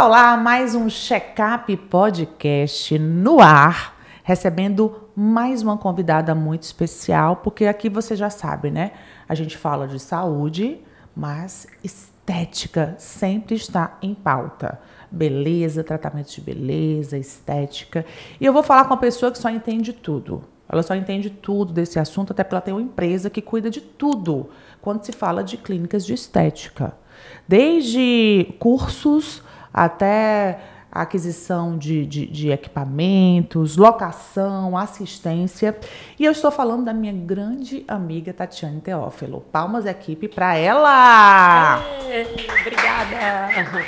Olá, tá Mais um Checkup Podcast no ar, recebendo mais uma convidada muito especial, porque aqui você já sabe, né? A gente fala de saúde, mas estética sempre está em pauta. Beleza, tratamento de beleza, estética. E eu vou falar com uma pessoa que só entende tudo. Ela só entende tudo desse assunto, até porque ela tem uma empresa que cuida de tudo quando se fala de clínicas de estética. Desde cursos até aquisição de, de, de, equipamentos, locação, assistência. E eu estou falando da minha grande amiga Tatiane Teófilo. Palmas equipe para ela! obrigada!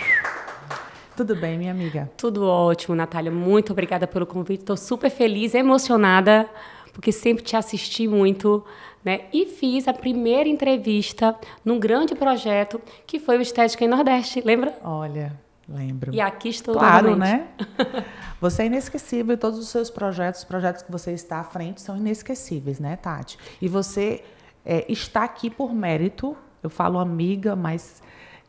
Tudo bem, minha amiga? Tudo ótimo, Natália. Muito obrigada pelo convite. Estou super feliz, emocionada, porque sempre te assisti muito. Né? E fiz a primeira entrevista num grande projeto que foi o Estética em Nordeste, lembra? Olha, Lembro. E aqui estou Claro, né? Você é inesquecível. Todos os seus projetos, os projetos que você está à frente, são inesquecíveis, né, Tati? E você é, está aqui por mérito. Eu falo amiga, mas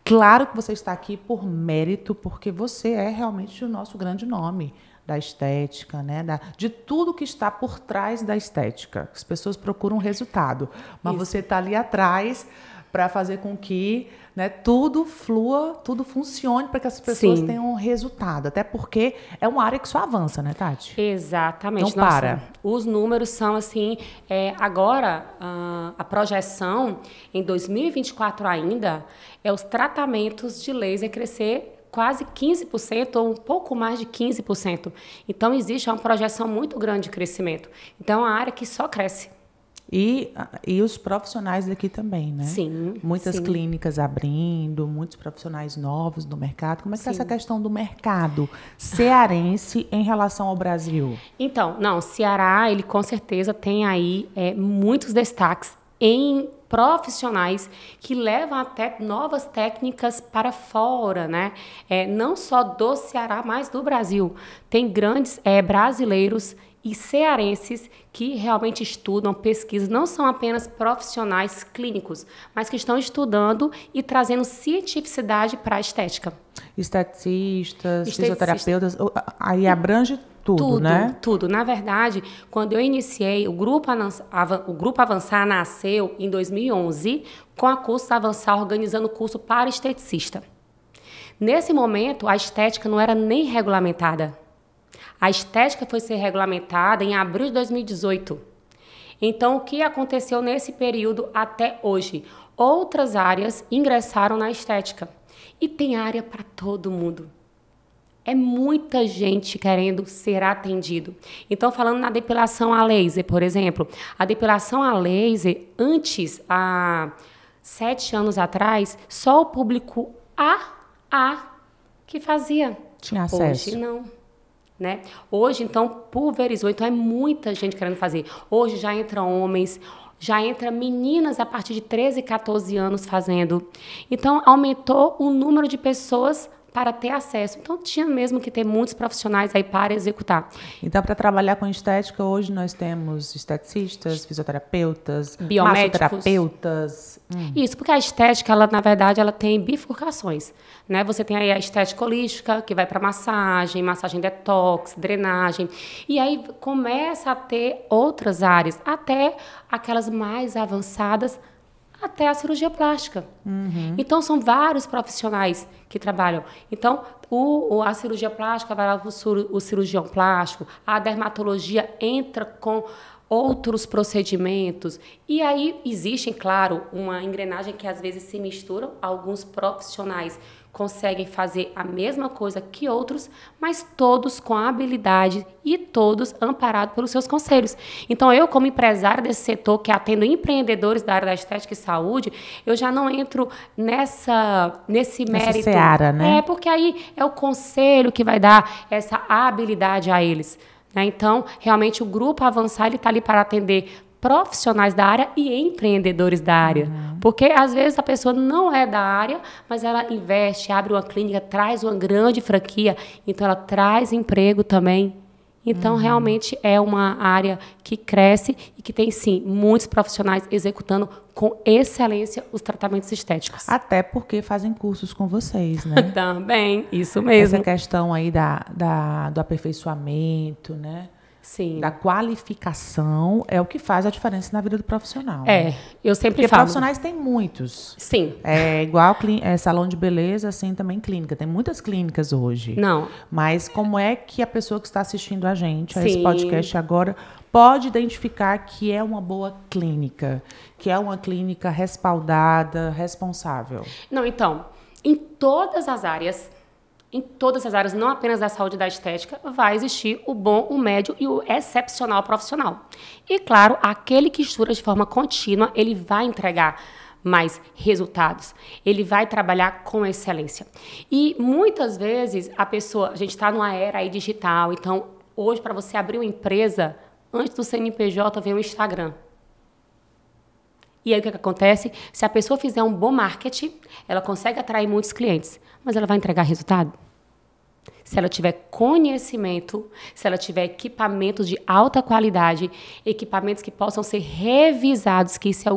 claro que você está aqui por mérito, porque você é realmente o nosso grande nome da estética, né? Da, de tudo que está por trás da estética. As pessoas procuram resultado, mas Isso. você está ali atrás para fazer com que né, tudo flua, tudo funcione para que as pessoas Sim. tenham resultado. Até porque é uma área que só avança, né, Tati? Exatamente. Não Nossa, para. Os números são assim. É, agora, ah, a projeção em 2024 ainda é os tratamentos de laser crescer quase 15% ou um pouco mais de 15%. Então existe uma projeção muito grande de crescimento. Então é uma área que só cresce. E, e os profissionais daqui também, né? Sim. Muitas sim. clínicas abrindo, muitos profissionais novos no mercado. Como é que está essa questão do mercado cearense em relação ao Brasil? Então, não, Ceará, ele com certeza tem aí é, muitos destaques em profissionais que levam até novas técnicas para fora, né? É, não só do Ceará, mas do Brasil. Tem grandes é, brasileiros e cearenses que realmente estudam, pesquisam, não são apenas profissionais clínicos, mas que estão estudando e trazendo cientificidade para a estética. Esteticistas, Esteticista. fisioterapeutas, aí abrange tudo, tudo, né? Tudo. Na verdade, quando eu iniciei, o grupo, Avançar, o grupo Avançar nasceu em 2011 com a Curso Avançar organizando curso para esteticista. Nesse momento, a estética não era nem regulamentada. A estética foi ser regulamentada em abril de 2018. Então, o que aconteceu nesse período até hoje? Outras áreas ingressaram na estética. E tem área para todo mundo. É muita gente querendo ser atendido. Então, falando na depilação a laser, por exemplo, a depilação a laser, antes, há sete anos atrás, só o público AA que fazia. Tinha acesso. Hoje não. Né? Hoje, então, pulverizou. Então, é muita gente querendo fazer. Hoje já entra homens, já entra meninas a partir de 13, 14 anos fazendo. Então, aumentou o número de pessoas para ter acesso. Então, tinha mesmo que ter muitos profissionais aí para executar. Então, para trabalhar com estética, hoje nós temos esteticistas, fisioterapeutas, massoterapeutas. Hum. Isso, porque a estética, ela, na verdade, ela tem bifurcações. Né? Você tem aí a estética holística, que vai para massagem, massagem detox, drenagem. E aí começa a ter outras áreas, até aquelas mais avançadas, até a cirurgia plástica. Uhum. Então, são vários profissionais que trabalham. Então, o, a cirurgia plástica vai lá o cirurgião plástico, a dermatologia entra com outros procedimentos. E aí existem, claro, uma engrenagem que às vezes se misturam alguns profissionais conseguem fazer a mesma coisa que outros, mas todos com habilidade e todos amparados pelos seus conselhos. Então, eu, como empresária desse setor, que atendo empreendedores da área da estética e saúde, eu já não entro nessa nesse mérito. Nessa seara, né? É, porque aí é o conselho que vai dar essa habilidade a eles. Né? Então, realmente, o grupo avançar está ali para atender profissionais da área e empreendedores da área. Uhum. Porque às vezes a pessoa não é da área, mas ela investe, abre uma clínica, traz uma grande franquia, então ela traz emprego também. Então, uhum. realmente é uma área que cresce e que tem, sim, muitos profissionais executando com excelência os tratamentos estéticos. Até porque fazem cursos com vocês, né? Também, isso mesmo. Essa questão aí da, da do aperfeiçoamento, né? Sim. da qualificação é o que faz a diferença na vida do profissional. É, né? eu sempre Porque falo. profissionais tem muitos. Sim. É igual é, salão de beleza, assim também clínica. Tem muitas clínicas hoje. Não. Mas como é que a pessoa que está assistindo a gente, a Sim. esse podcast agora, pode identificar que é uma boa clínica, que é uma clínica respaldada, responsável? Não, então, em todas as áreas em todas as áreas, não apenas da saúde e da estética, vai existir o bom, o médio e o excepcional profissional. E claro, aquele que estuda de forma contínua, ele vai entregar mais resultados. Ele vai trabalhar com excelência. E muitas vezes a pessoa, a gente está numa era aí digital, então hoje para você abrir uma empresa, antes do CNPJ vem o Instagram. E aí o que, é que, acontece? Se a pessoa fizer um bom marketing, ela consegue atrair muitos clientes, mas ela vai entregar resultado? Se ela tiver conhecimento, se ela tiver equipamentos de alta qualidade, equipamentos que possam ser revisados, que isso é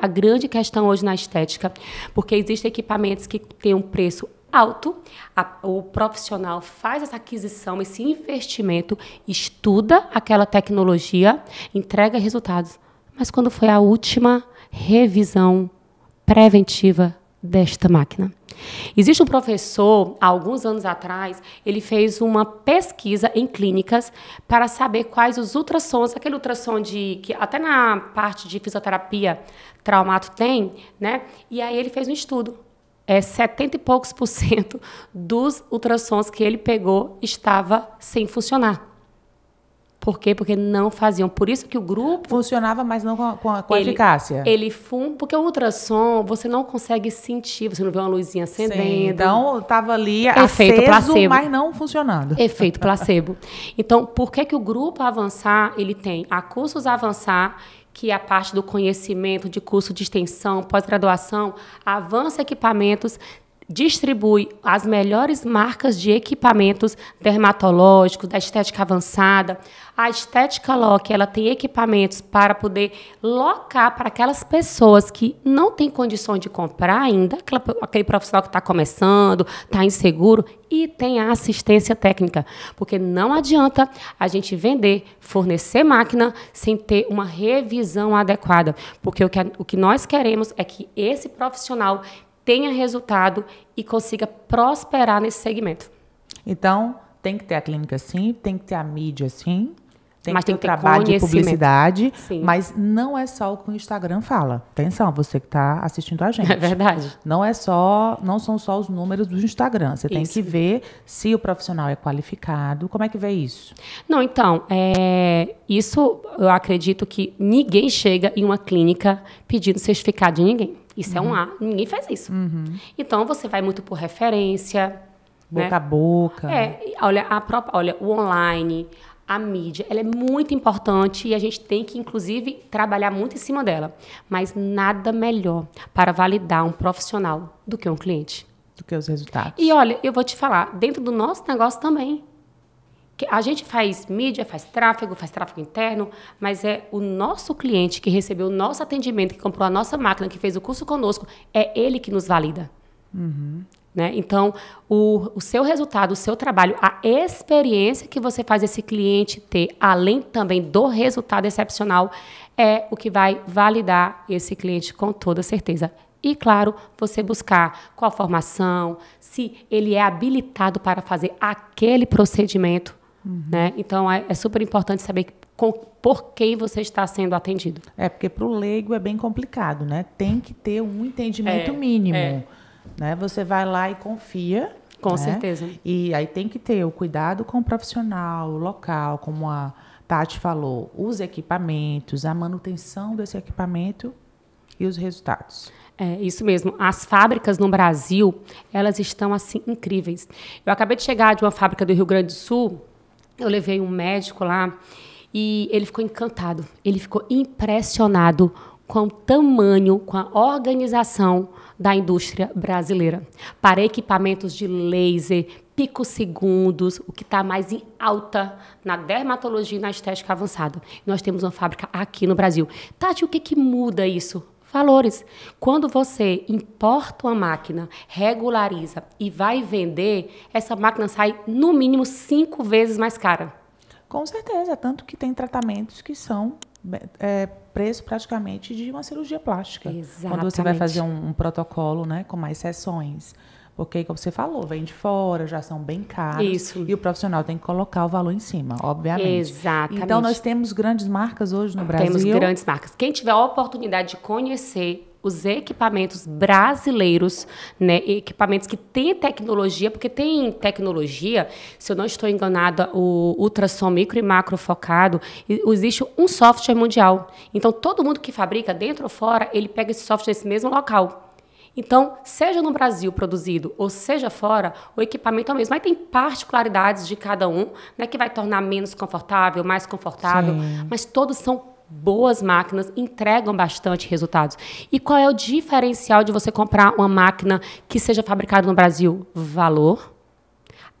a grande questão hoje na estética, porque existem equipamentos que têm um preço alto, a, o profissional faz essa aquisição, esse investimento, estuda aquela tecnologia, entrega resultados. Mas quando foi a última revisão preventiva desta máquina. Existe um professor, há alguns anos atrás, ele fez uma pesquisa em clínicas para saber quais os ultrassons, aquele ultrassom de que até na parte de fisioterapia traumato tem, né? E aí ele fez um estudo. É 70 e poucos por cento dos ultrassons que ele pegou estava sem funcionar. Por quê? Porque não faziam. Por isso que o grupo. Funcionava, mas não com, a, com ele, eficácia. Ele fum, porque o ultrassom você não consegue sentir, você não vê uma luzinha acendendo. Sim, então, estava ali Efeito aceso, placebo. mas não funcionando. Efeito placebo. então, por que, que o grupo avançar, ele tem a cursos avançar que é a parte do conhecimento de curso de extensão, pós-graduação, avança equipamentos distribui as melhores marcas de equipamentos dermatológicos, da estética avançada. A estética Lock, ela tem equipamentos para poder locar para aquelas pessoas que não têm condição de comprar ainda, aquele profissional que está começando, está inseguro, e tem a assistência técnica. Porque não adianta a gente vender, fornecer máquina sem ter uma revisão adequada. Porque o que, o que nós queremos é que esse profissional tenha resultado e consiga prosperar nesse segmento. Então, tem que ter a clínica sim, tem que ter a mídia sim, tem mas que tem ter que ter trabalho de publicidade, Sim. mas não é só o que o Instagram fala. Atenção, você que está assistindo a gente. É verdade. Não é só, não são só os números do Instagram. Você isso. tem que ver se o profissional é qualificado. Como é que vê isso? Não, então, é, isso eu acredito que ninguém chega em uma clínica pedindo certificado de ninguém. Isso uhum. é um uhum. A, ninguém faz isso. Uhum. Então você vai muito por referência. Né? Boca né? a boca. É, olha, a própria, olha, o online, a mídia, ela é muito importante e a gente tem que, inclusive, trabalhar muito em cima dela. Mas nada melhor para validar um profissional do que um cliente. Do que os resultados. E olha, eu vou te falar, dentro do nosso negócio também a gente faz mídia, faz tráfego, faz tráfego interno, mas é o nosso cliente que recebeu o nosso atendimento, que comprou a nossa máquina, que fez o curso conosco, é ele que nos valida. Uhum. Né? Então, o, o seu resultado, o seu trabalho, a experiência que você faz esse cliente ter, além também do resultado excepcional, é o que vai validar esse cliente com toda certeza. E, claro, você buscar qual formação, se ele é habilitado para fazer aquele procedimento. Uhum. Né? Então, é, é, super importante saber com, por quem você está sendo atendido. É, porque para o leigo é bem complicado, né? Tem que ter um entendimento é, mínimo. É. Né? Você vai lá e confia. Com né? certeza. E aí tem que ter o cuidado com o profissional, o local, como a Tati falou, os equipamentos, a manutenção desse equipamento e os resultados. É, isso mesmo. As fábricas no Brasil, elas estão assim incríveis. Eu acabei de chegar de uma fábrica do Rio Grande do Sul, eu levei um médico lá e ele ficou encantado, ele ficou impressionado com o tamanho, com a organização da indústria brasileira para equipamentos de laser, picosegundos, o que está mais em alta na dermatologia e na estética avançada. Nós temos uma fábrica aqui no Brasil. Tati, o que, que muda isso valores. Quando você importa uma máquina, regulariza e vai vender, essa máquina sai no mínimo cinco vezes mais cara. Com certeza, tanto que tem tratamentos que são é, é preço praticamente de uma cirurgia plástica. Exatamente. Quando você vai fazer um, um protocolo né, com mais sessões. Porque, como você falou, vem de fora, já são bem caros. Isso. E o profissional tem que colocar o valor em cima, obviamente. Exatamente. Então, nós temos grandes marcas hoje no Brasil. Temos grandes marcas. Quem tiver a oportunidade de conhecer os equipamentos brasileiros, né, equipamentos que têm tecnologia, porque tem tecnologia, se eu não estou enganada, o ultrassom micro e macro focado, existe um software mundial. Então, todo mundo que fabrica, dentro ou fora, ele pega esse software nesse mesmo local. Então, seja no Brasil produzido ou seja fora, o equipamento é o mesmo. Mas tem particularidades de cada um, né, que vai tornar menos confortável, mais confortável, Sim. mas todos são boas máquinas entregam bastante resultados. E qual é o diferencial de você comprar uma máquina que seja fabricada no Brasil? Valor,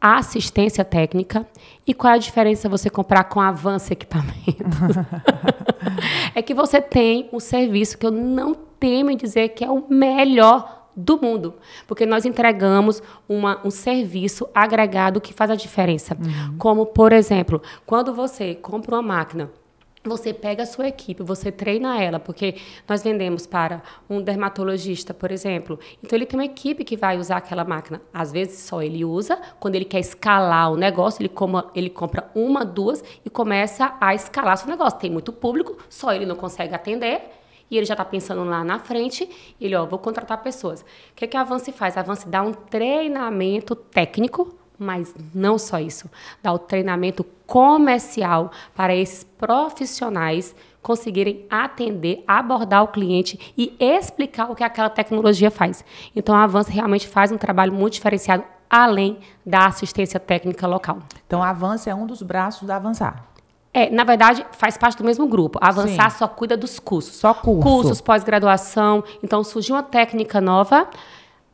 assistência técnica. E qual é a diferença você comprar com avanço equipamento? é que você tem um serviço que eu não tema em dizer que é o melhor do mundo, porque nós entregamos uma, um serviço agregado que faz a diferença. Uhum. Como, por exemplo, quando você compra uma máquina você pega a sua equipe, você treina ela, porque nós vendemos para um dermatologista, por exemplo. Então ele tem uma equipe que vai usar aquela máquina. Às vezes só ele usa, quando ele quer escalar o negócio, ele, coma, ele compra uma, duas e começa a escalar seu negócio. Tem muito público, só ele não consegue atender e ele já está pensando lá na frente, ele, ó, vou contratar pessoas. O que, que a Avance faz? A Avance dá um treinamento técnico, mas não só isso, dá o treinamento comercial para esses profissionais conseguirem atender, abordar o cliente e explicar o que aquela tecnologia faz. Então a Avance realmente faz um trabalho muito diferenciado além da assistência técnica local. Então a Avance é um dos braços da Avançar. É, na verdade, faz parte do mesmo grupo. Avançar Sim. só cuida dos cursos. Só curso. Cursos, pós-graduação. Então, surgiu uma técnica nova,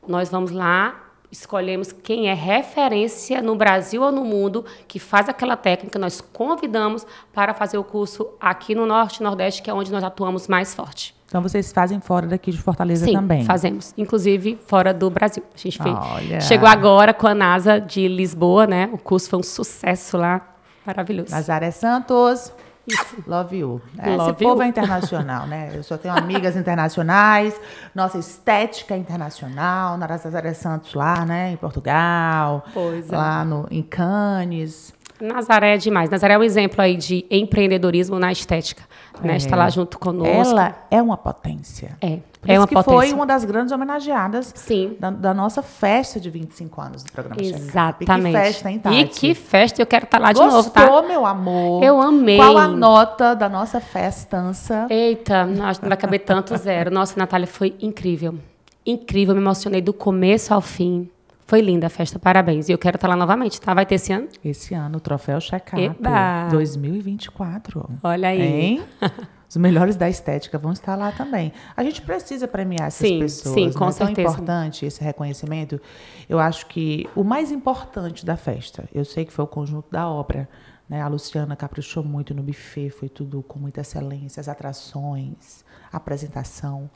nós vamos lá, escolhemos quem é referência no Brasil ou no mundo que faz aquela técnica, nós convidamos para fazer o curso aqui no Norte e Nordeste, que é onde nós atuamos mais forte. Então vocês fazem fora daqui de Fortaleza Sim, também? fazemos. Inclusive fora do Brasil. A gente Olha. fez. chegou agora com a NASA de Lisboa, né? O curso foi um sucesso lá. Maravilhoso. Nazaré Santos. Isso. Love you. É, Love esse you. povo é internacional, né? Eu só tenho amigas internacionais, nossa estética é internacional, Nazaré Santos lá, né? Em Portugal. Pois é. Lá no, em Cannes. Nazaré é demais. Nazaré é um exemplo aí de empreendedorismo na estética. Né? É. Né? Está lá junto conosco. Ela é uma potência. É. Por é uma que potência. foi uma das grandes homenageadas Sim. Da, da nossa festa de 25 anos do programa Exatamente. E que festa, hein, Tati? E que festa, eu quero estar tá lá Gostou, de novo, tá? Gostou, meu amor? Eu amei. Qual a nota da nossa festança? Eita, que não vai caber tanto zero. Nossa, Natália, foi incrível. Incrível, me emocionei do começo ao fim. Foi linda a festa, parabéns. E eu quero estar lá novamente, tá? Vai ter esse ano? Esse ano, o troféu Checkup 2024. Olha aí. Hein? Os melhores da estética vão estar lá também. A gente precisa premiar essas sim, pessoas. Sim, né? com né? certeza. É tão importante esse reconhecimento. Eu acho que o mais importante da festa, eu sei que foi o conjunto da obra. Né? A Luciana caprichou muito no buffet, foi tudo com muita excelência, as atrações, a apresentação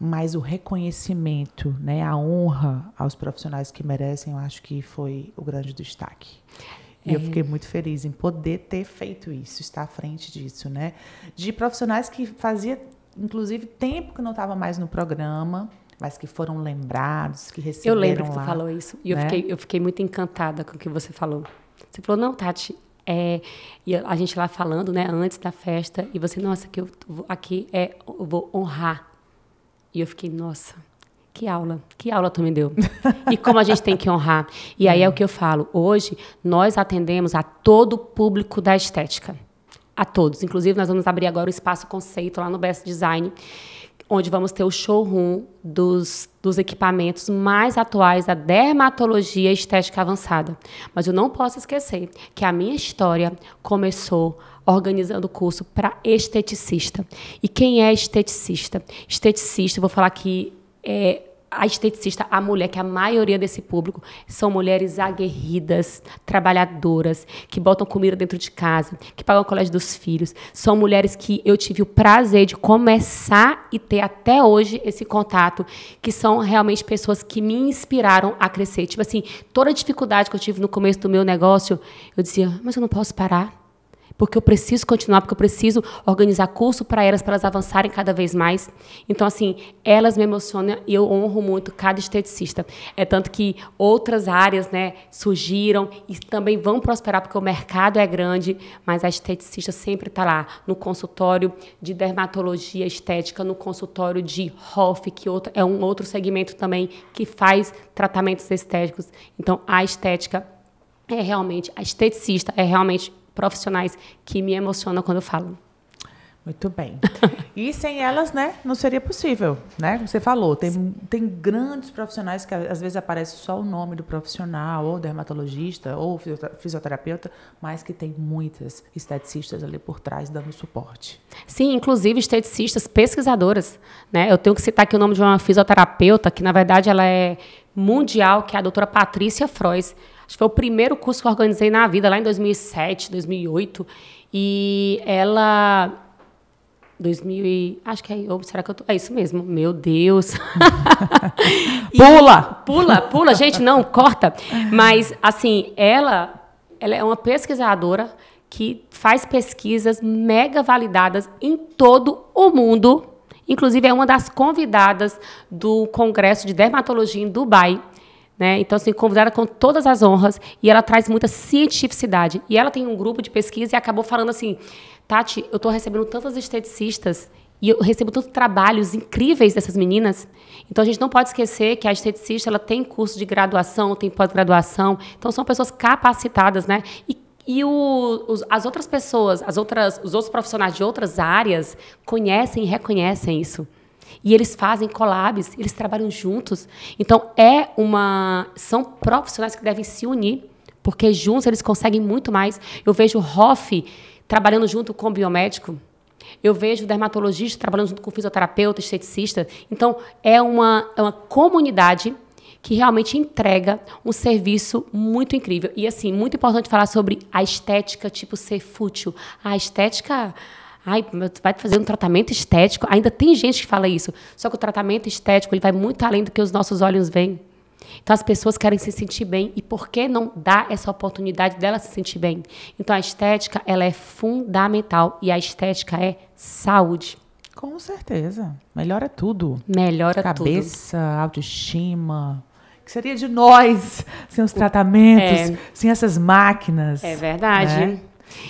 mas o reconhecimento, né, a honra aos profissionais que merecem, eu acho que foi o grande destaque. E é. eu fiquei muito feliz em poder ter feito isso, estar à frente disso, né? De profissionais que fazia, inclusive, tempo que não estava mais no programa, mas que foram lembrados, que receberam Eu lembro que você falou isso. E né? eu, fiquei, eu fiquei muito encantada com o que você falou. Você falou, não, Tati, é, e a gente lá falando, né, antes da festa, e você, nossa, que eu, aqui é, eu vou honrar e eu fiquei, nossa, que aula, que aula tu me deu. E como a gente tem que honrar. E aí é o que eu falo. Hoje, nós atendemos a todo o público da estética. A todos. Inclusive, nós vamos abrir agora o espaço conceito lá no Best Design, onde vamos ter o showroom dos, dos equipamentos mais atuais da dermatologia estética avançada. Mas eu não posso esquecer que a minha história começou organizando o curso para esteticista. E quem é esteticista? Esteticista, vou falar que é a esteticista, a mulher, que a maioria desse público são mulheres aguerridas, trabalhadoras, que botam comida dentro de casa, que pagam o colégio dos filhos. São mulheres que eu tive o prazer de começar e ter até hoje esse contato, que são realmente pessoas que me inspiraram a crescer. Tipo assim, toda a dificuldade que eu tive no começo do meu negócio, eu dizia, mas eu não posso parar porque eu preciso continuar, porque eu preciso organizar curso para elas, para elas avançarem cada vez mais. Então, assim, elas me emocionam e eu honro muito cada esteticista. É tanto que outras áreas né, surgiram e também vão prosperar, porque o mercado é grande, mas a esteticista sempre está lá no consultório de dermatologia estética, no consultório de HOF, que outro, é um outro segmento também que faz tratamentos estéticos. Então, a estética é realmente, a esteticista é realmente profissionais que me emocionam quando falam. Muito bem. E sem elas, né, não seria possível, né? Como você falou, tem, tem grandes profissionais que às vezes aparece só o nome do profissional, ou dermatologista, ou fisioterapeuta, mas que tem muitas esteticistas ali por trás dando suporte. Sim, inclusive esteticistas pesquisadoras, né? Eu tenho que citar aqui o nome de uma fisioterapeuta que na verdade ela é mundial, que é a doutora Patrícia Frois. Acho que foi o primeiro curso que eu organizei na vida, lá em 2007, 2008. E ela 2000 e, acho que é, ou será que eu tô, é isso mesmo, meu Deus. e, pula! Pula, pula, gente, não, corta. Mas, assim, ela, ela é uma pesquisadora que faz pesquisas mega validadas em todo o mundo. Inclusive, é uma das convidadas do Congresso de Dermatologia em Dubai. Né? Então, assim, convidada com todas as honras e ela traz muita cientificidade. E ela tem um grupo de pesquisa e acabou falando assim: Tati, eu estou recebendo tantas esteticistas e eu recebo tantos trabalhos incríveis dessas meninas. Então, a gente não pode esquecer que a esteticista ela tem curso de graduação, tem pós-graduação. Então, são pessoas capacitadas, né? E e o, os, as outras pessoas, as outras, os outros profissionais de outras áreas conhecem e reconhecem isso. E eles fazem collabs, eles trabalham juntos. Então é uma, são profissionais que devem se unir, porque juntos eles conseguem muito mais. Eu vejo o Hoff trabalhando junto com o biomédico. Eu vejo dermatologista trabalhando junto com fisioterapeuta, esteticista. Então é uma, é uma comunidade que realmente entrega um serviço muito incrível. E assim, muito importante falar sobre a estética, tipo ser fútil. A estética Ai, vai fazer um tratamento estético. Ainda tem gente que fala isso. Só que o tratamento estético ele vai muito além do que os nossos olhos veem. Então as pessoas querem se sentir bem e por que não dar essa oportunidade dela se sentir bem? Então a estética ela é fundamental e a estética é saúde. Com certeza, melhora tudo. Melhora Cabeça, tudo. Cabeça, autoestima, que seria de nós sem os tratamentos, é. sem essas máquinas. É verdade. Né?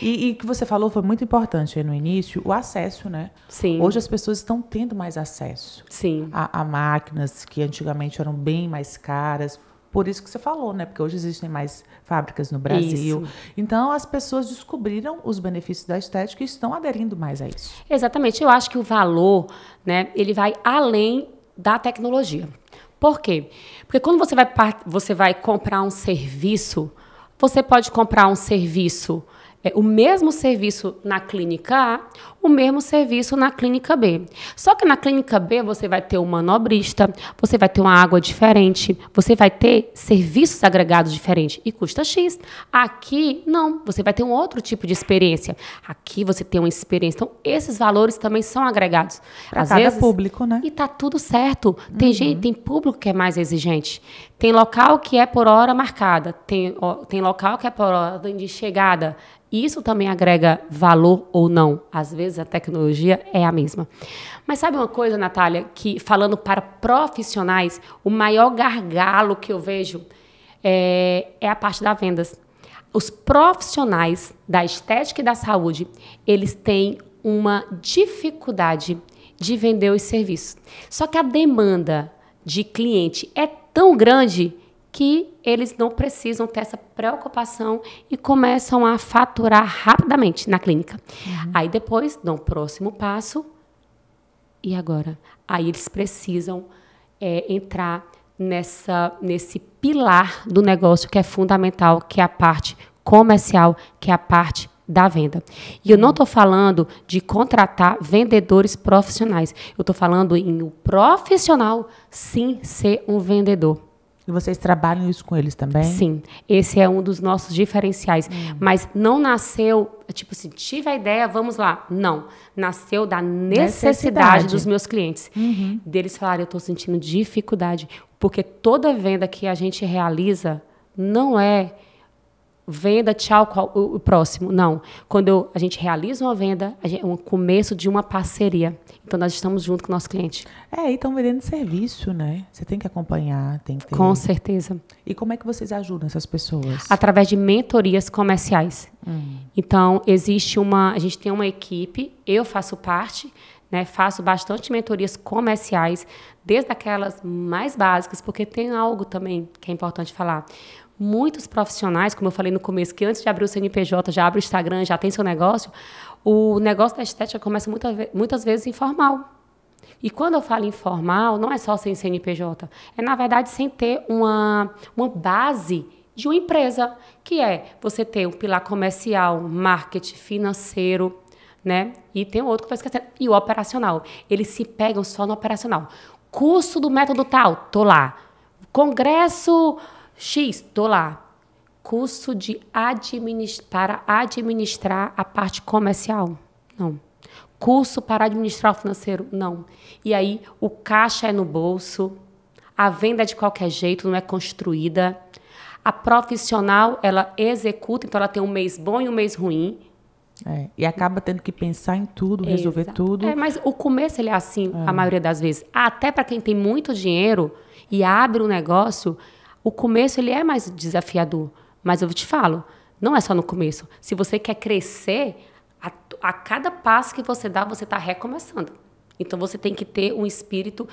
E, e que você falou foi muito importante no início, o acesso, né? Sim. Hoje as pessoas estão tendo mais acesso. Sim. A, a máquinas que antigamente eram bem mais caras. Por isso que você falou, né? Porque hoje existem mais fábricas no Brasil. Isso. Então, as pessoas descobriram os benefícios da estética e estão aderindo mais a isso. Exatamente. Eu acho que o valor, né, ele vai além da tecnologia. Por quê? Porque quando você vai, você vai comprar um serviço, você pode comprar um serviço é, o mesmo serviço na clínica A, o mesmo serviço na clínica B. Só que na clínica B você vai ter um manobrista, você vai ter uma água diferente, você vai ter serviços agregados diferentes e custa X. Aqui, não, você vai ter um outro tipo de experiência. Aqui você tem uma experiência. Então, esses valores também são agregados. A cada vezes, público, né? E tá tudo certo. Tem uhum. gente, tem público que é mais exigente. Tem local que é por hora marcada, tem, tem local que é por hora de chegada. Isso também agrega valor ou não. Às vezes a tecnologia é a mesma. Mas sabe uma coisa, Natália, que falando para profissionais, o maior gargalo que eu vejo é, é a parte das vendas. Os profissionais da estética e da saúde, eles têm uma dificuldade de vender os serviços. Só que a demanda de cliente é tão grande que eles não precisam ter essa preocupação e começam a faturar rapidamente na clínica. Uhum. Aí depois dão o próximo passo. E agora? Aí eles precisam é, entrar nessa, nesse pilar do negócio que é fundamental, que é a parte comercial, que é a parte da venda. E eu não estou falando de contratar vendedores profissionais. Eu estou falando em o profissional sim ser um vendedor. E vocês trabalham isso com eles também? Sim, esse é um dos nossos diferenciais. Hum. Mas não nasceu, tipo assim, tive a ideia, vamos lá. Não, nasceu da necessidade, necessidade. dos meus clientes. Uhum. Deles falarem, eu estou sentindo dificuldade. Porque toda venda que a gente realiza não é venda, tchau, qual, o, o, próximo. Não. Quando eu, a gente realiza uma venda, gente, é um começo de uma parceria. Então, nós estamos junto com o nosso cliente. É, e estão vendendo serviço, né? Você tem que acompanhar, tem que ter... Com certeza. E como é que vocês ajudam essas pessoas? Através de mentorias comerciais. Hum. Então, existe uma... A gente tem uma equipe, eu faço parte... Né, faço bastante mentorias comerciais, desde aquelas mais básicas, porque tem algo também que é importante falar muitos profissionais, como eu falei no começo, que antes de abrir o CNPJ, já abre o Instagram, já tem seu negócio, o negócio da estética começa muita, muitas vezes informal. E quando eu falo informal, não é só sem CNPJ, é na verdade sem ter uma, uma base de uma empresa, que é você ter um pilar comercial, marketing, financeiro, né? E tem outro que eu estou esquecendo, e o operacional. Eles se pegam só no operacional. Curso do método tal, tô lá. Congresso X, tô lá. Curso de administ... para administrar a parte comercial? Não. Curso para administrar o financeiro? Não. E aí, o caixa é no bolso, a venda é de qualquer jeito, não é construída. A profissional, ela executa, então ela tem um mês bom e um mês ruim. É, e acaba tendo que pensar em tudo, resolver Exato. tudo. É, mas o começo ele é assim, é. a maioria das vezes. Até para quem tem muito dinheiro e abre um negócio, o começo ele é mais desafiador, mas eu te falo, não é só no começo. Se você quer crescer, a, a cada passo que você dá, você está recomeçando. Então você tem que ter um espírito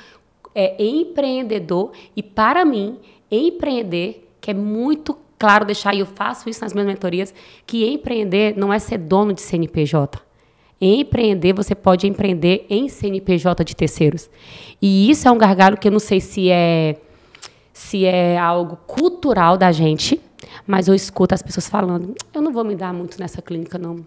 é, empreendedor e para mim empreender que é muito claro deixar e eu faço isso nas minhas mentorias que empreender não é ser dono de CNPJ. Empreender, você pode empreender em CNPJ de terceiros. E isso é um gargalo que eu não sei se é se é algo cultural da gente, mas eu escuto as pessoas falando: eu não vou me dar muito nessa clínica, não. Eu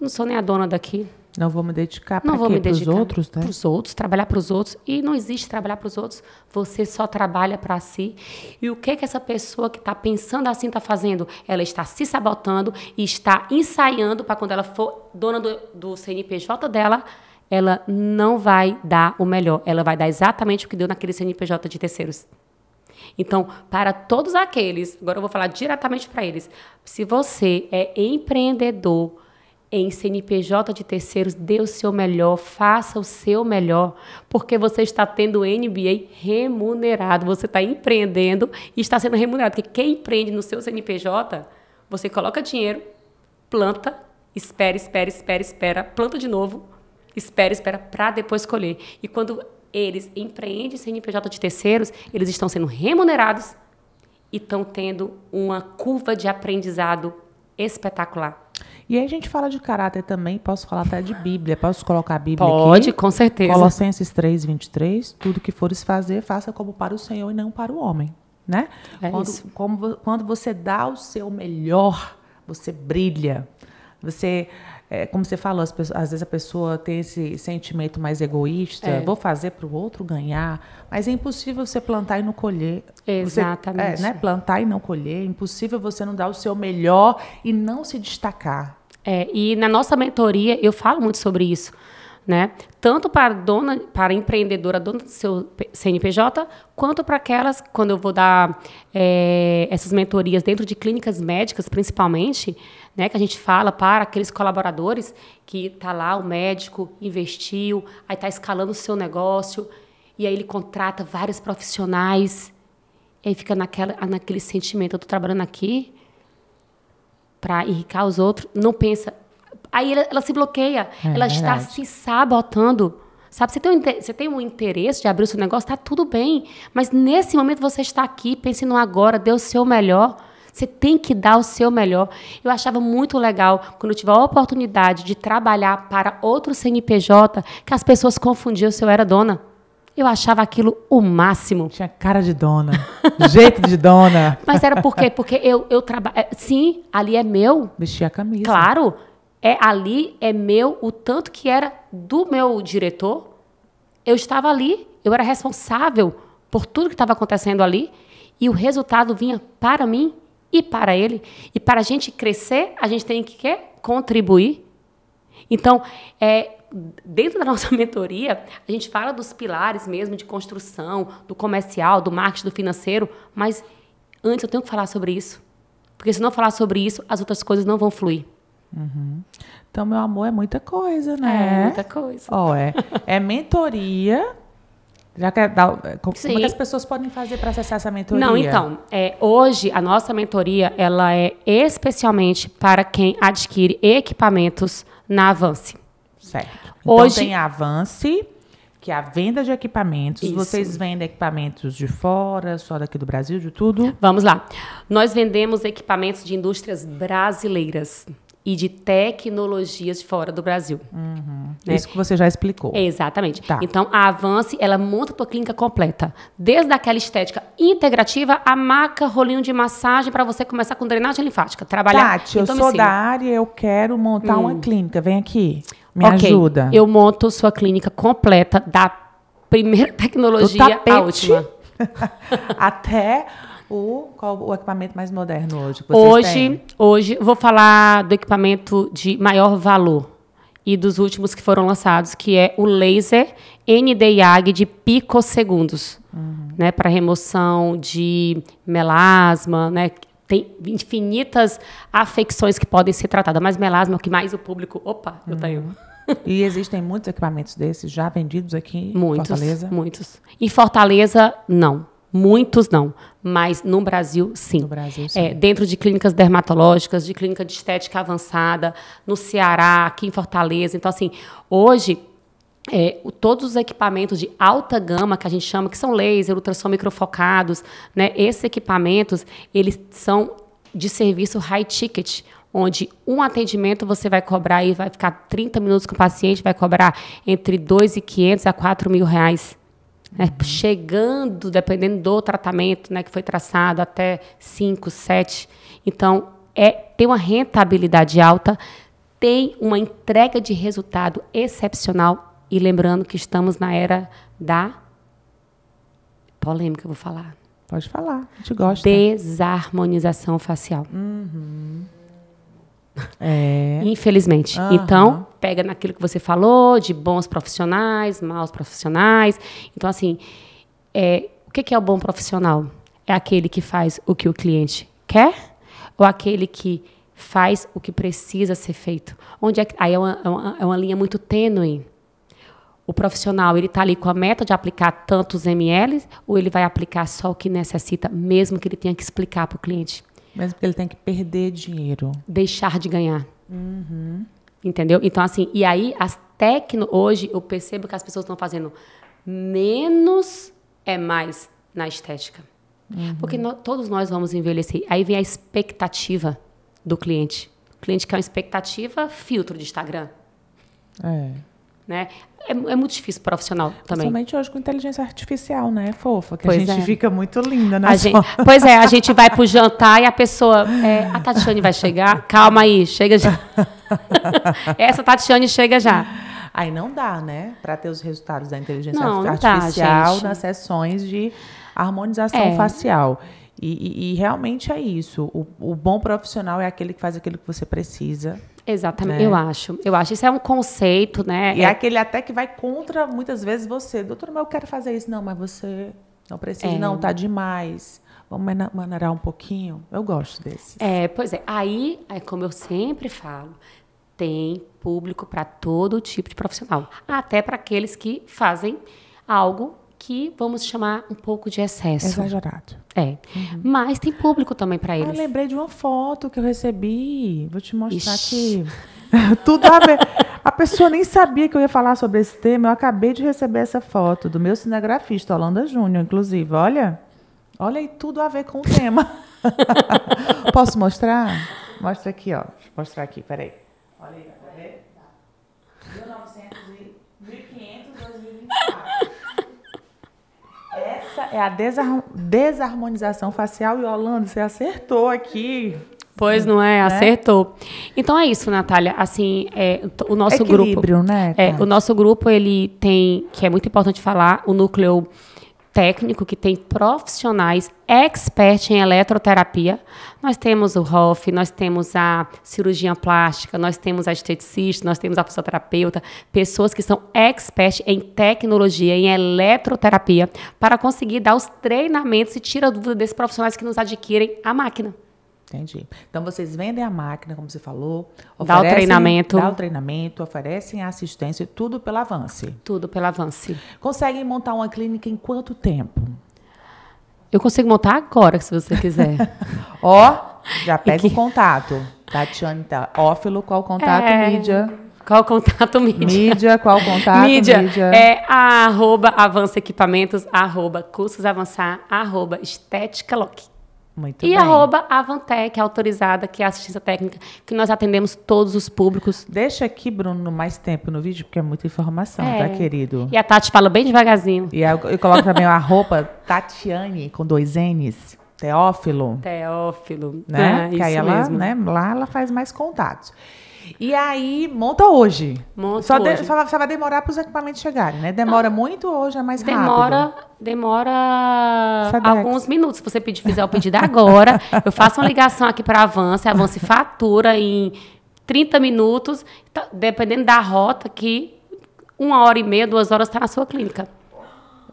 não sou nem a dona daqui. Não vou me dedicar para os outros, né? Para os outros, trabalhar para os outros. E não existe trabalhar para os outros. Você só trabalha para si. E o que que essa pessoa que está pensando assim está fazendo? Ela está se sabotando e está ensaiando para quando ela for dona do, do CNPJ dela, ela não vai dar o melhor. Ela vai dar exatamente o que deu naquele CNPJ de terceiros. Então, para todos aqueles, agora eu vou falar diretamente para eles. Se você é empreendedor em CNPJ de terceiros, dê o seu melhor, faça o seu melhor, porque você está tendo NBA remunerado, você está empreendendo e está sendo remunerado. Porque quem empreende no seu CNPJ, você coloca dinheiro, planta, espera, espera, espera, espera, planta de novo, espera, espera, para depois colher. E quando eles empreendem CNPJ de terceiros, eles estão sendo remunerados e estão tendo uma curva de aprendizado espetacular. E aí a gente fala de caráter também, posso falar até de Bíblia, posso colocar a Bíblia Pode, aqui? com certeza. Colossenses 3, 23, tudo que fores fazer, faça como para o Senhor e não para o homem, né? É quando, isso. Como, quando você dá o seu melhor, você brilha, você é, como você falou, às vezes a pessoa tem esse sentimento mais egoísta, é. vou fazer para o outro ganhar, mas é impossível você plantar e não colher. Exatamente. Você, é, né? Plantar e não colher, é impossível você não dar o seu melhor e não se destacar. É, e na nossa mentoria eu falo muito sobre isso né? Tanto para dona, para empreendedora dona do seu CNPJ, quanto para aquelas quando eu vou dar é, essas mentorias dentro de clínicas médicas, principalmente, né? Que a gente fala para aqueles colaboradores que tá lá o médico investiu, aí tá escalando o seu negócio e aí ele contrata vários profissionais, e aí fica naquela, naquele sentimento, eu tô trabalhando aqui para enriquecer os outros, não pensa Aí ela, ela se bloqueia, é, ela verdade. está se sabotando. Sabe, você tem, um, você tem um interesse de abrir o seu negócio, está tudo bem. Mas nesse momento você está aqui, pense no agora, dê o seu melhor. Você tem que dar o seu melhor. Eu achava muito legal quando eu tive a oportunidade de trabalhar para outro CNPJ, que as pessoas confundiam se eu era dona. Eu achava aquilo o máximo. Tinha cara de dona, jeito de dona. Mas era por quê? Porque eu, eu trabalho. É, sim, ali é meu. Vestia a camisa. Claro, é ali é meu o tanto que era do meu diretor. Eu estava ali, eu era responsável por tudo que estava acontecendo ali e o resultado vinha para mim e para ele. E para a gente crescer, a gente tem que quer contribuir. Então, é, dentro da nossa mentoria, a gente fala dos pilares mesmo de construção, do comercial, do marketing, do financeiro, mas antes eu tenho que falar sobre isso. Porque se não falar sobre isso, as outras coisas não vão fluir. Uhum. Então, meu amor, é muita coisa, né? É, muita coisa. Oh, é. é mentoria. Já é, é que dá, como, Sim. que as pessoas podem fazer para acessar essa mentoria? Não, então, é, hoje a nossa mentoria ela é especialmente para quem adquire equipamentos na Avance. Certo. Então, hoje tem a Avance, que é a venda de equipamentos. Isso. Vocês vendem equipamentos de fora, só daqui do Brasil, de tudo? Vamos lá. Nós vendemos equipamentos de indústrias brasileiras e de tecnologias fora do Brasil. Uhum. Né? Isso que você já explicou. Exatamente. Tá. Então, a Avance, ela monta a tua clínica completa. Desde aquela estética integrativa, a maca, rolinho de massagem, para você começar com drenagem linfática. Trabalhar Tati, eu então sou da área eu quero montar hum. uma clínica. Vem aqui, me okay. ajuda. Eu monto sua clínica completa da primeira tecnologia à última. Até o, qual o equipamento mais moderno hoje? hoje, têm? hoje vou falar do equipamento de maior valor e dos últimos que foram lançados, que é o laser NDIAG de picosegundos, uhum. né, para remoção de melasma, né, tem infinitas afecções que podem ser tratadas, mas melasma é o que mais o público, opa, uhum. eu tenho. Uhum. E existem muitos equipamentos desses já vendidos aqui muitos, em Fortaleza? Muitos. Em Fortaleza, não. Muitos não, mas no Brasil, sim. No Brasil, sim. É, dentro de clínicas dermatológicas, de clínica de estética avançada, no Ceará, aqui em Fortaleza. Então, assim, hoje é, todos os equipamentos de alta gama que a gente chama, que são laser, ultrassom microfocados, né? Esses equipamentos, eles são de serviço high ticket, onde um atendimento você vai cobrar e vai ficar 30 minutos com o paciente, vai cobrar entre 2 e a 4 mil reais né, chegando, dependendo do tratamento né, que foi traçado, até 5, 7. Então, é, tem uma rentabilidade alta, tem uma entrega de resultado excepcional. E lembrando que estamos na era da polêmica, eu vou falar. Pode falar, a gente gosta. Desarmonização facial. Uhum. É. Infelizmente. Então, pega naquilo que você falou, de bons profissionais, maus profissionais. Então, assim, é, o que é o bom profissional? É aquele que faz o que o cliente quer ou aquele que faz o que precisa ser feito? Onde é, aí é uma, é uma, é uma linha muito tênue. O profissional, ele está ali com a meta de aplicar tantos ml ou ele vai aplicar só o que necessita, mesmo que ele tenha que explicar para o cliente? Mesmo porque ele tem que perder dinheiro. Deixar de ganhar. Uhum. Entendeu? Então, assim, e aí as técnicas. Hoje eu percebo que as pessoas estão fazendo menos é mais na estética. Uhum. Porque no, todos nós vamos envelhecer. Aí vem a expectativa do cliente. O cliente quer uma expectativa, filtro de Instagram. É né? É, é, muito difícil profissional também. Principalmente hoje com inteligência artificial, né? É fofa, que pois a gente é. fica muito linda, né? Gente, pois é, a gente vai pro jantar e a pessoa. É, a Tatiane vai chegar? Calma aí, chega já. Essa Tatiane chega já. Aí não dá, né? Para ter os resultados da inteligência não, artificial não dá, nas sessões de harmonização é. facial. E, e, e, realmente é isso. O, o bom profissional é aquele que faz aquilo que você precisa Exatamente, né? eu acho. Eu acho. Isso é um conceito, né? E é... é aquele até que vai contra, muitas vezes, você. Doutor, mas eu quero fazer isso. Não, mas você não precisa, é. não, tá demais. Vamos maneirar um pouquinho? Eu gosto desse. É, pois é. Aí, é como eu sempre falo, tem público para todo tipo de profissional. Até para aqueles que fazem algo que vamos chamar um pouco de excesso. Exagerado. É. Uhum. Mas tem público também para ah, eles. Eu lembrei de uma foto que eu recebi. Vou te mostrar Ixi. aqui. Tudo a ver. A pessoa nem sabia que eu ia falar sobre esse tema. Eu acabei de receber essa foto do meu cinegrafista, Holanda Júnior, inclusive. Olha. Olha aí, tudo a ver com o tema. Posso mostrar? Mostra aqui, ó. Vou mostrar aqui, peraí. Olha aí, é a desar desarmonização facial. E, Holanda, você acertou aqui. Pois não é, né? acertou. Então é isso, Natália. Assim, é, o nosso Equilíbrio, grupo. Né, é, o nosso grupo ele tem, que é muito importante falar, o núcleo técnico que tem profissionais expert em eletroterapia. Nós temos o ROF, nós temos a cirurgia plástica, nós temos a esteticista, nós temos a fisioterapeuta, pessoas que são expert em tecnologia, em eletroterapia, para conseguir dar os treinamentos e tirar dúvida desses profissionais que nos adquirem a máquina. Entendi. Então vocês vendem a máquina, como você falou, oferecem, dá o treinamento, dá o treinamento, oferecem assistência, tudo pelo Avance. Tudo pelo Avance. Conseguem montar uma clínica em quanto tempo? Eu consigo montar agora, se você quiser. Ó, já pega que... o contato. Tatiana, tá. Ófilo, qual contato, é... mídia? Qual contato, mídia? Mídia, qual contato, mídia? mídia? É a, arroba avança equipamentos, arroba cursos avançar, arroba estética lock. Muito e bem. arroba Avantec, é autorizada, que é assistência técnica, que nós atendemos todos os públicos. Deixa aqui, Bruno, mais tempo no vídeo, porque é muita informação, tá, é. tá, querido? E a Tati fala bem devagarzinho. E eu, eu coloco também a roupa Tatiane, com dois N's. Teófilo. Teófilo. Né? É, que aí ela, mesmo. né, lá ela faz mais contatos. E aí, monta hoje. Monta só hoje. De, só, só, vai demorar para os equipamentos chegarem, né? Demora não. muito hoje é mais demora, rápido? Demora Sadex. alguns minutos. Se você pedir, fizer o pedido agora, eu faço uma ligação aqui para a Avance, a Avance fatura em 30 minutos, tá, dependendo da rota que uma hora e meia, duas horas está na sua clínica.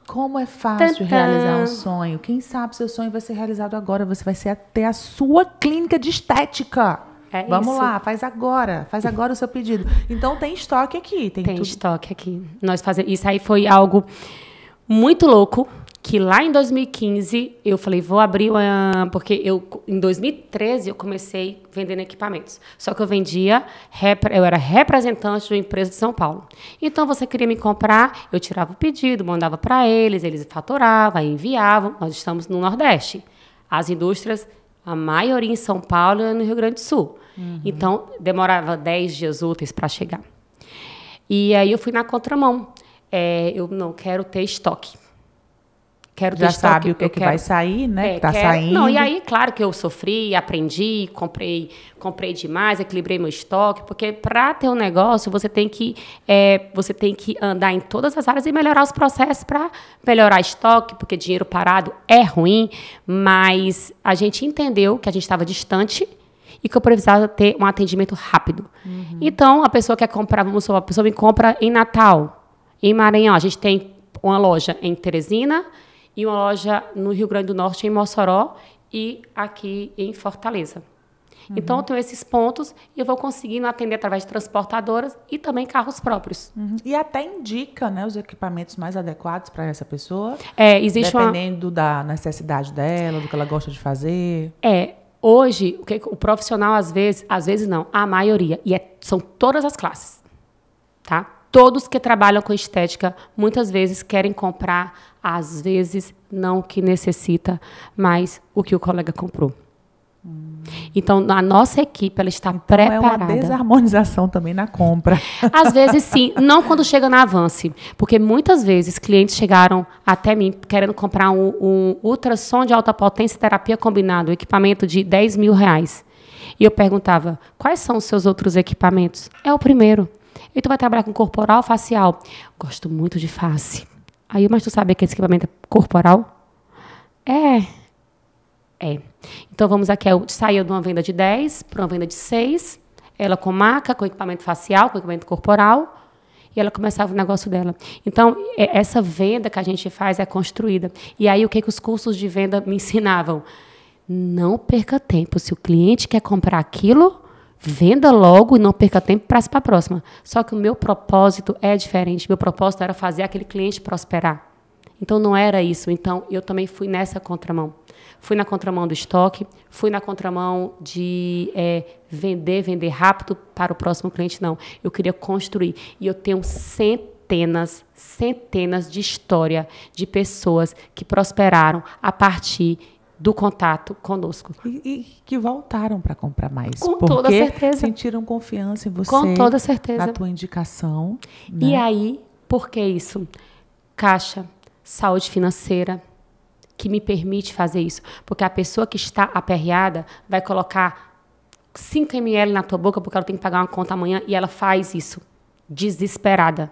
Como é fácil Tantã. realizar um sonho. Quem sabe seu sonho vai ser realizado agora. Você vai ser até a sua clínica de estética. É Vamos isso. lá, faz agora, faz agora o seu pedido. Então tem estoque aqui, tem, tem tudo. estoque aqui. Nós fazer isso aí foi algo muito louco que lá em 2015 eu falei vou abrir uma porque eu em 2013 eu comecei vendendo equipamentos. Só que eu vendia eu era representante de uma empresa de São Paulo. Então você queria me comprar, eu tirava o pedido, mandava para eles, eles faturavam, enviavam. Nós estamos no Nordeste. As indústrias a maioria em São Paulo e no Rio Grande do Sul. Uhum. Então, demorava 10 dias úteis para chegar. E aí eu fui na contramão. É, eu não quero ter estoque quero já testar sabe o que, é que vai sair, né? É, que tá quero... saindo. Não, e aí, claro que eu sofri, aprendi, comprei, comprei demais, equilibrei meu estoque, porque para ter um negócio você tem que é, você tem que andar em todas as áreas e melhorar os processos para melhorar estoque, porque dinheiro parado é ruim, mas a gente entendeu que a gente estava distante e que eu precisava ter um atendimento rápido. Uhum. Então, a pessoa quer comprar, vamos supor, a pessoa me compra em Natal, em Maranhão. A gente tem uma loja em Teresina, e uma loja no Rio Grande do Norte, em Mossoró, e aqui em Fortaleza. Uhum. Então, eu tenho esses pontos e eu vou conseguindo atender através de transportadoras e também carros próprios. Uhum. E até indica né, os equipamentos mais adequados para essa pessoa. É, existe Dependendo uma... da necessidade dela, do que ela gosta de fazer. É. Hoje, o, que, o profissional, às vezes, às vezes não, a maioria, e é, são todas as classes, tá? Todos que trabalham com estética muitas vezes querem comprar, às vezes não o que necessita, mas o que o colega comprou. Hum. Então, a nossa equipe ela está então, preparada. É uma desarmonização também na compra. Às vezes, sim. Não quando chega na avance. Porque muitas vezes clientes chegaram até mim querendo comprar um, um ultrassom de alta potência terapia combinado, um equipamento de 10 mil reais. E eu perguntava: quais são os seus outros equipamentos? É o primeiro. E tu vai trabalhar com corporal, facial? Gosto muito de face. Aí, mas tu sabe que esse equipamento é corporal? É. É. Então vamos aqui, é saiu de uma venda de 10 para uma venda de 6. Ela com maca, com equipamento facial, com equipamento corporal e ela começava o negócio dela. Então, é, essa venda que a gente faz é construída. E aí, o que, que os cursos de venda me ensinavam? Não perca tempo. Se o cliente quer comprar aquilo, venda logo e não perca tempo para para a próxima. Só que o meu propósito é diferente. Meu propósito era fazer aquele cliente prosperar. Então não era isso. Então eu também fui nessa contramão. Fui na contramão do estoque, fui na contramão de é, vender, vender rápido para o próximo cliente. Não, eu queria construir. E eu tenho centenas, centenas de história de pessoas que prosperaram a partir do contato conosco. E, e que voltaram para comprar mais. Com toda certeza. Sentiram confiança em você. Com toda certeza. Na tua indicação. Né? E aí, por que isso? Caixa, saúde financeira, que me permite fazer isso. Porque a pessoa que está aperreada vai colocar 5 ml na tua boca porque ela tem que pagar uma conta amanhã e ela faz isso. Desesperada.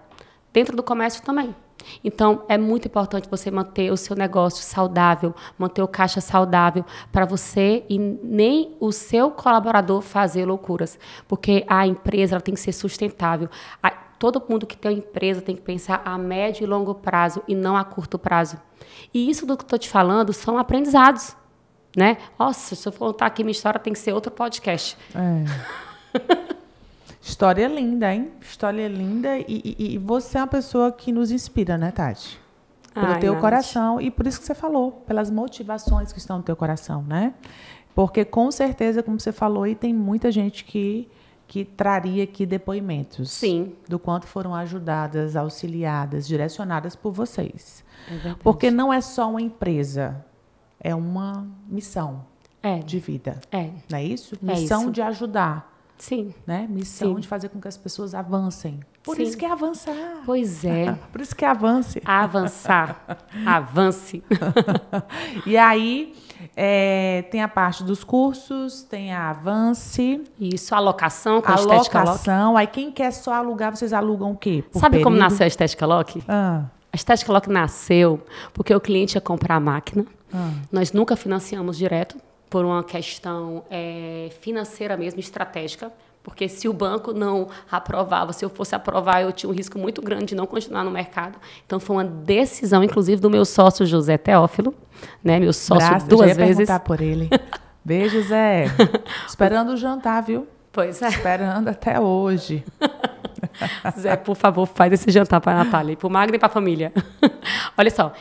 Dentro do comércio também. Então, é muito importante você manter o seu negócio saudável, manter o caixa saudável, para você e nem o seu colaborador fazer loucuras. Porque a empresa tem que ser sustentável. A, todo mundo que tem uma empresa tem que pensar a médio e longo prazo e não a curto prazo. E isso do que estou te falando são aprendizados. Né? Nossa, se eu for contar aqui minha história, tem que ser outro podcast. É. História linda, hein? História linda. E, e, e você é uma pessoa que nos inspira, né, Tati? Pelo Ai, teu Nath. coração e por isso que você falou, pelas motivações que estão no teu coração, né? Porque com certeza, como você falou, e tem muita gente que que traria aqui depoimentos. Sim. Do quanto foram ajudadas, auxiliadas, direcionadas por vocês. É Porque não é só uma empresa, é uma missão é. de vida. É. Não é isso? É missão isso. de ajudar. Sim. Né? Missão Sim. de fazer com que as pessoas avancem. Por Sim. isso que é avançar. Pois é. Por isso que é avance. Avançar. Avance. e aí é, tem a parte dos cursos, tem a avance. Isso, alocação com a estética Alocação. Aí quem quer só alugar, vocês alugam o quê? Por Sabe período? como nasceu a estética Lock? Ah. A estética Lock nasceu porque o cliente ia comprar a máquina. Ah. Nós nunca financiamos direto por uma questão é, financeira mesmo, estratégica, porque se o banco não aprovava, se eu fosse aprovar, eu tinha um risco muito grande de não continuar no mercado. Então foi uma decisão, inclusive, do meu sócio José Teófilo, né? Meu sócio Graças, duas eu já vezes. perguntar por ele. Beijo, Zé. Esperando o jantar, viu? Pois é. Esperando até hoje. Zé, por favor, faz esse jantar para a Natália, e para o Magno e para a família. Olha só,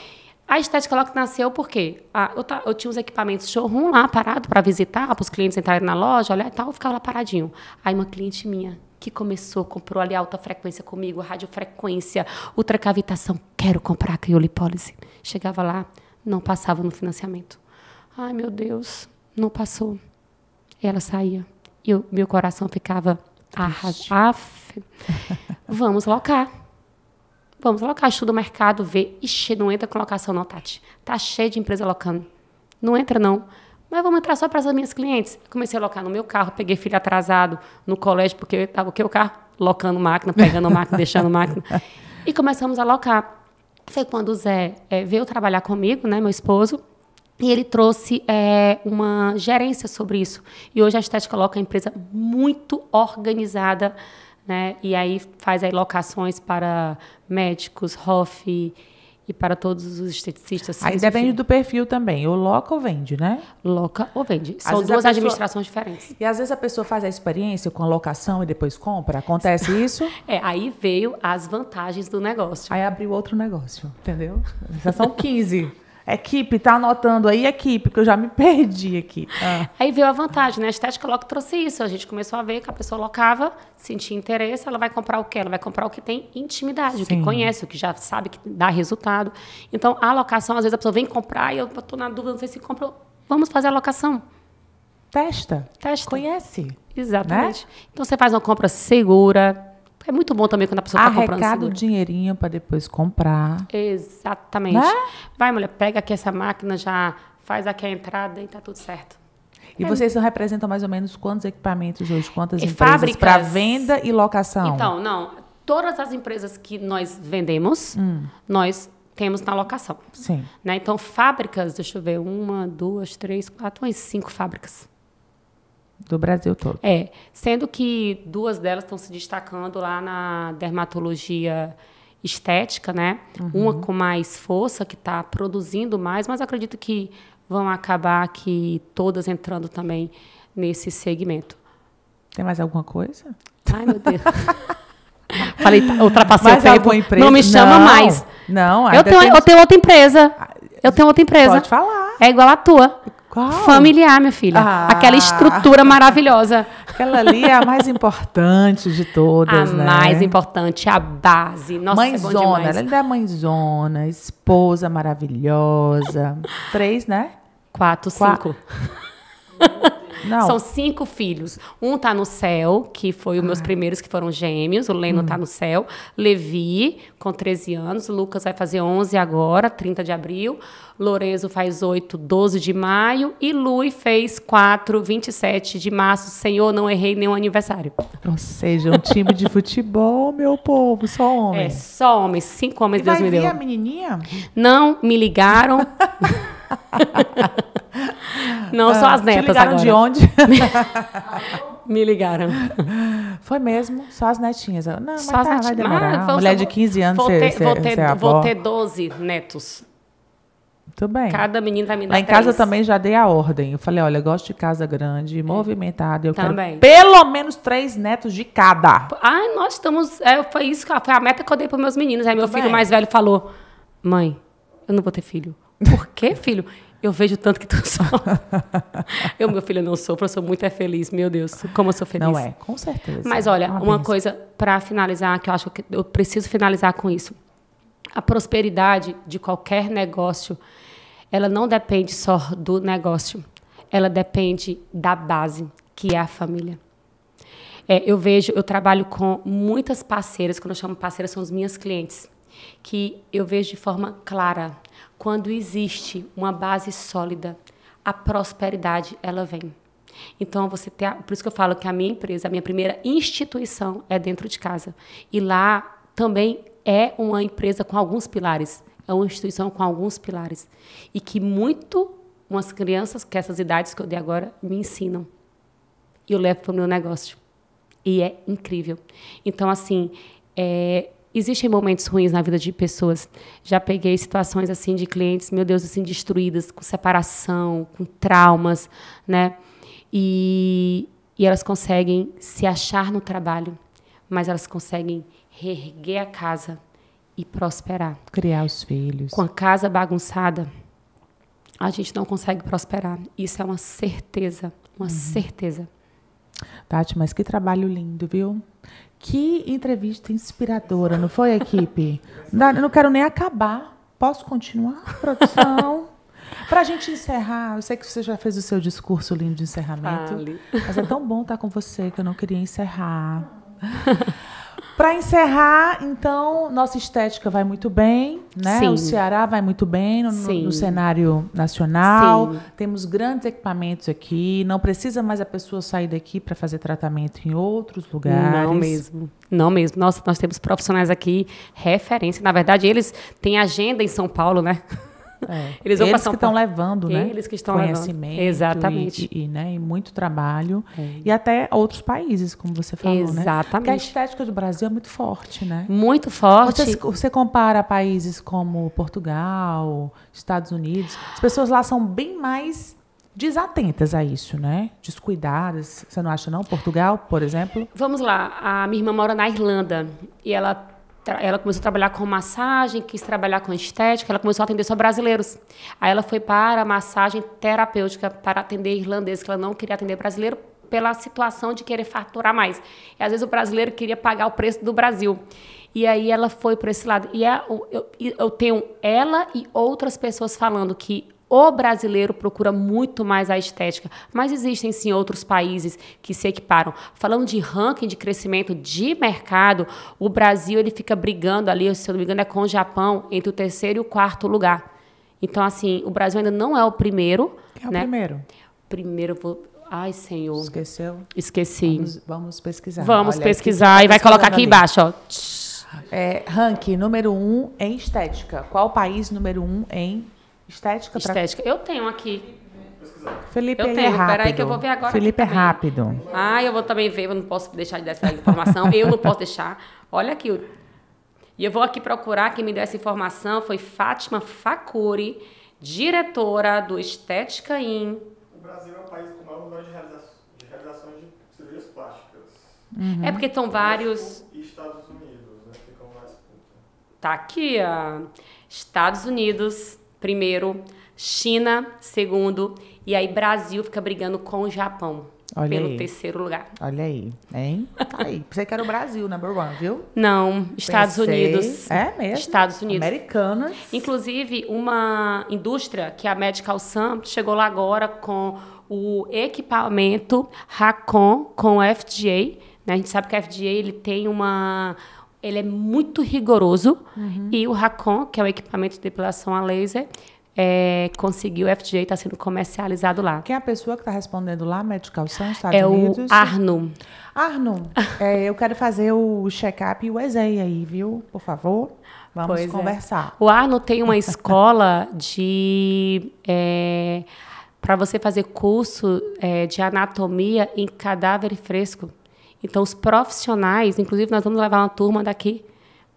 a estética logo nasceu porque ah, eu, eu, tinha os equipamentos showroom lá parado para visitar, para os clientes entrarem na loja, olhar e tal, eu ficava lá paradinho. Aí uma cliente minha que começou, comprou ali alta frequência comigo, radiofrequência, ultracavitação, quero comprar a criolipólise. Chegava lá, não passava no financiamento. Ai, meu Deus, não passou. Ela saía. E meu coração ficava arrasado. Vamos locar. Vamos alocar, estuda o mercado, vê. Ixi, não entra com locação não, Tati. Tá cheio de empresa locando. Não entra não. Mas vamos entrar só para as minhas clientes. Comecei a locar no meu carro, peguei filho atrasado no colégio, porque estava o que o carro? Locando máquina, pegando máquina, deixando máquina. E começamos a locar. Foi quando o Zé é, veio trabalhar comigo, né, meu esposo, e ele trouxe é, uma gerência sobre isso. E hoje a Estética Loca é uma empresa muito organizada, né? E aí faz aí locações para médicos, ROF e para todos os esteticistas. Aí depende do perfil também. Ou loca ou vende, né? Loca ou vende. São duas pessoa... administrações diferentes. E às vezes a pessoa faz a experiência com a locação e depois compra. Acontece isso? é, aí veio as vantagens do negócio. Aí abriu outro negócio, entendeu? Já são 15. Equipe, tá anotando aí, equipe, que eu já me perdi aqui. Ah. Aí veio a vantagem, né? A estética logo trouxe isso. A gente começou a ver que a pessoa locava, sentia interesse, ela vai comprar o quê? Ela vai comprar o que tem intimidade, Sim. o que conhece, o que já sabe que dá resultado. Então, a alocação, às vezes a pessoa vem comprar e eu tô na dúvida, não sei se compra. Vamos fazer a alocação. Testa. Testa. Conhece. Exatamente. Né? Então, você faz uma compra segura, é muito bom também quando a pessoa está comprando seguro. Arrecada o dinheirinho para depois comprar. Exatamente. Né? Vai, mulher, pega aqui essa máquina, já faz aqui a entrada e tá tudo certo. E é. vocês representam mais ou menos quantos equipamentos hoje? Quantas e empresas para venda e locação? Então, não. Todas as empresas que nós vendemos, hum. nós temos na locação. Sim. Né? Então, fábricas, deixa eu ver, uma, duas, três, quatro, umas cinco fábricas do Brasil todo. É, sendo que duas delas estão se destacando lá na dermatologia estética, né? Uhum. Uma com mais força, que está produzindo mais, mas acredito que vão acabar aqui todas entrando também nesse segmento. Tem mais alguma coisa? Ai, meu Deus. Falei, tá, ultrapassei mais o tempo. Empresa? Não me chama não, mais. Não, eu tenho, eu tenho outra empresa. Ah, eu tenho outra empresa. Pode falar. É igual à tua. Qual? Familiar, minha filha. Ah, Aquela estrutura maravilhosa. Aquela ali é a mais importante de todas, a né? A mais importante, a base. Nossa, é mãezona, é ela é mãezona, esposa maravilhosa. Três, né? Quatro, cinco. Não. São cinco filhos. Um tá no céu, que foi os meus ah. primeiros que foram gêmeos. O Leno tá hum. tá no céu. Levi, com 13 anos. O Lucas vai fazer 11 agora, 30 de abril. Lorenzo faz 8, 12 de maio. E Lui fez 4, 27 de março. Senhor, não errei nenhum aniversário. Ou seja, um time de futebol, meu povo, só homens. É, só homens. Cinco homens, e Deus me deu. a menininha? Não, me ligaram. Não, ah, só as netas ligaram agora. de onde? Me ligaram. Foi mesmo? Só as netinhas. Não, só mas tá, as netinhas. Ah, Mulher de 15 anos, vou, cê, ter, cê, vou, ter, é vou ter 12 netos. Muito bem. Cada menino vai tá me dar Lá em casa também já dei a ordem. Eu falei, olha, eu gosto de casa grande, é. movimentada. Eu também. quero pelo menos três netos de cada. Ai, nós estamos... É, foi isso, foi a meta que eu dei para meus meninos. Aí meu filho bem. mais velho falou, mãe, eu não vou ter filho. Por quê, filho? Eu vejo tanto que tu sou eu, meu filho, eu não sou eu sou muito é feliz. Meu Deus, como eu sou feliz. Não é, com certeza. Mas olha, uma, uma coisa para finalizar, que eu acho que eu preciso finalizar com isso. A prosperidade de qualquer negócio ela não depende só do negócio, ela depende da base, que é a família. É, eu vejo, eu trabalho com muitas parceiras, quando eu chamo parceiras, são as minhas clientes, que eu vejo de forma clara. Quando existe uma base sólida, a prosperidade ela vem. Então você tem, a, por isso que eu falo que a minha empresa, a minha primeira instituição é dentro de casa. E lá também é uma empresa com alguns pilares é uma instituição com alguns pilares e que muito umas crianças que essas idades que eu dei agora me ensinam e eu levo para o meu negócio e é incrível. Então assim é, existem momentos ruins na vida de pessoas. Já peguei situações assim de clientes, meu Deus, assim destruídas com separação, com traumas, né? E, e elas conseguem se achar no trabalho, mas elas conseguem reerguer a casa, e prosperar. Criar os filhos. Com a casa bagunçada, a gente não consegue prosperar. Isso é uma certeza, uma uhum. certeza. Tati, mas que trabalho lindo, viu? Que entrevista inspiradora, não foi, equipe? não, não quero nem acabar. Posso continuar, produção? Para a gente encerrar, eu sei que você já fez o seu discurso lindo de encerramento, Fale. mas é tão bom estar com você que eu não queria encerrar. Para encerrar, então, nossa estética vai muito bem, né? Sim. O Ceará vai muito bem no, no, no cenário nacional. Sim. Temos grandes equipamentos aqui. Não precisa mais a pessoa sair daqui para fazer tratamento em outros lugares. Não mesmo. Não mesmo. Nossa, nós temos profissionais aqui referência. Na verdade, eles têm agenda em São Paulo, né? É. Eles, vão eles que estão levando, né? Eles que estão Conhecimento levando. Exatamente. E, e, né, e muito trabalho. É. E até outros países, como você falou, né? Exatamente. né? Porque a estética do Brasil é muito forte, né? Muito forte. Você, você compara países como Portugal, Estados Unidos. As pessoas lá são bem mais desatentas a isso, né? Descuidadas. Você não acha, não? Portugal, por exemplo? Vamos lá. A minha irmã mora na Irlanda e ela ela começou a trabalhar com massagem, quis trabalhar com estética, ela começou a atender só brasileiros. Aí ela foi para a massagem terapêutica para atender irlandeses, que ela não queria atender brasileiro pela situação de querer faturar mais. E às vezes o brasileiro queria pagar o preço do Brasil. E aí ela foi para esse lado. E é eu, eu, eu tenho ela e outras pessoas falando que o brasileiro procura muito mais a estética, mas existem sim outros países que se equiparam. Falando de ranking de crescimento de mercado, o Brasil ele fica brigando ali, se eu não me engano, é com o Japão entre o terceiro e o quarto lugar. Então, assim, o Brasil ainda não é o primeiro. É o né? primeiro. Primeiro, vou... Ai, senhor. Esqueceu? Esqueci. Vamos, vamos pesquisar. Vamos Olha, pesquisar e vai colocar aqui ali. embaixo, ó. É, ranking número um em estética. Qual país número um em Estética. Estética. Eu tenho aqui. Felipe eu tenho, é rápido. Peraí que eu vou ver agora. Felipe é rápido. Ah, eu vou também ver, eu não posso deixar de dar essa informação. eu não posso deixar. Olha aqui. E eu vou aqui procurar quem me deu essa informação. Foi Fátima Facuri, diretora do Estética In. O Brasil é o país com maior número de realizações de cirurgias plásticas. Uhum. É porque estão vários... Estados Unidos, né? Ficam mais... Tá aqui, ó. Estados Unidos primeiro, China, segundo, e aí Brasil fica brigando com o Japão. Olha pelo aí. terceiro lugar. Olha aí, hein? Tá aí. Pensei que era o Brasil, number one, viu? Não, Estados Pensei. Unidos. É mesmo? Estados Unidos. Americanas. Inclusive, uma indústria, que é a Medical Sun, chegou lá agora com o equipamento Racon com FDA. Né? A gente sabe que a FDA ele tem uma ele é muito rigoroso uhum. e o Racon, que é o equipamento de depilação a laser, é, conseguiu o FDA está sendo comercializado lá. Quem é a pessoa que está respondendo lá, Medical Sun, Estados é Unidos? É o Arno. Arno, é, eu quero fazer o check-up e o exame aí, viu? Por favor, vamos pois é. conversar. É. O Arno tem uma escola de... É, para você fazer curso é, de anatomia em cadáver fresco. Então, os profissionais, inclusive, nós vamos levar uma turma daqui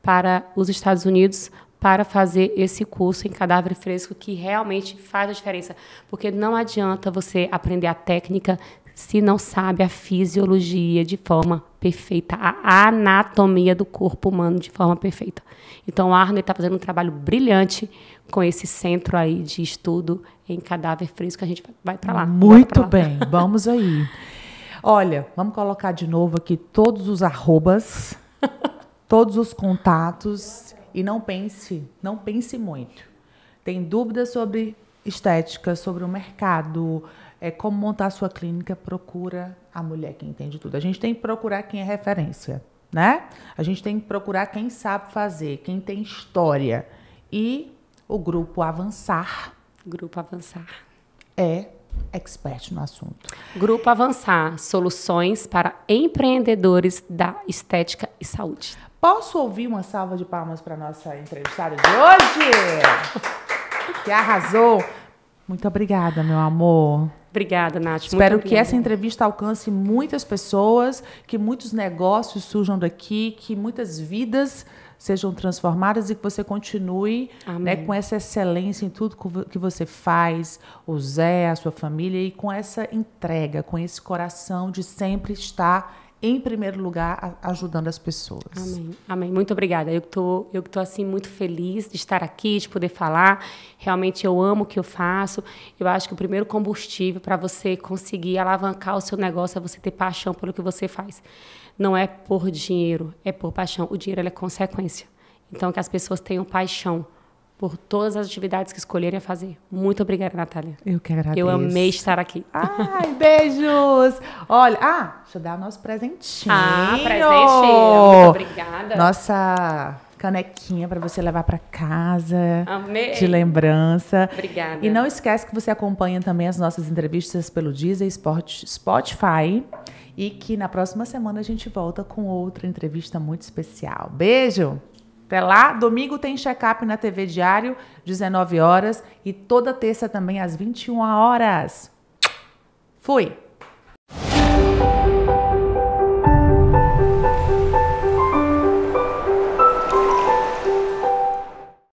para os Estados Unidos para fazer esse curso em cadáver fresco que realmente faz a diferença, porque não adianta você aprender a técnica se não sabe a fisiologia de forma perfeita, a anatomia do corpo humano de forma perfeita. Então, a Arne está fazendo um trabalho brilhante com esse centro aí de estudo em cadáver fresco que a gente vai para lá. Muito pra lá. bem, vamos aí. Olha, vamos colocar de novo aqui todos os arrobas, todos os contatos e não pense, não pense muito. Tem dúvidas sobre estética, sobre o mercado, é, como montar a sua clínica, procura a mulher que entende tudo. A gente tem que procurar quem é referência, né? A gente tem que procurar quem sabe fazer, quem tem história. E o grupo Avançar. Grupo Avançar. É expert no assunto. Grupo Avançar, soluções para empreendedores da estética e saúde. Posso ouvir uma salva de palmas para nossa entrevistada de hoje? Que arrasou! Muito obrigada, meu amor. Obrigada, Nath. Espero que essa entrevista alcance muitas pessoas, que muitos negócios surjam daqui, que muitas vidas sejam transformadas e que você continue né, com essa excelência em tudo que você faz, o Zé, a sua família, e com essa entrega, com esse coração de sempre estar em primeiro lugar, ajudando as pessoas. Amém. Amém. Muito obrigada. Eu tô, eu tô assim muito feliz de estar aqui, de poder falar. Realmente eu amo o que eu faço. Eu acho que o primeiro combustível para você conseguir alavancar o seu negócio é você ter paixão pelo que você faz não é por dinheiro, é por paixão. O dinheiro é consequência. Então, que as pessoas tenham paixão por todas as atividades que escolherem a fazer. Muito obrigada, Natália. Eu que agradeço. Eu amei estar aqui. Ai, beijos! Olha, ah, deixa eu dar o nosso presentinho. Ah, presente. Muito obrigada. Nossa canequinha para você levar para casa. Amei. De lembrança. Obrigada. E não esquece que você acompanha também as nossas entrevistas pelo Deezer Spotify e que na próxima semana a gente volta com outra entrevista muito especial. Beijo. Até lá, domingo tem check-up na TV Diário, 19 horas e toda terça também às 21 horas. Fui.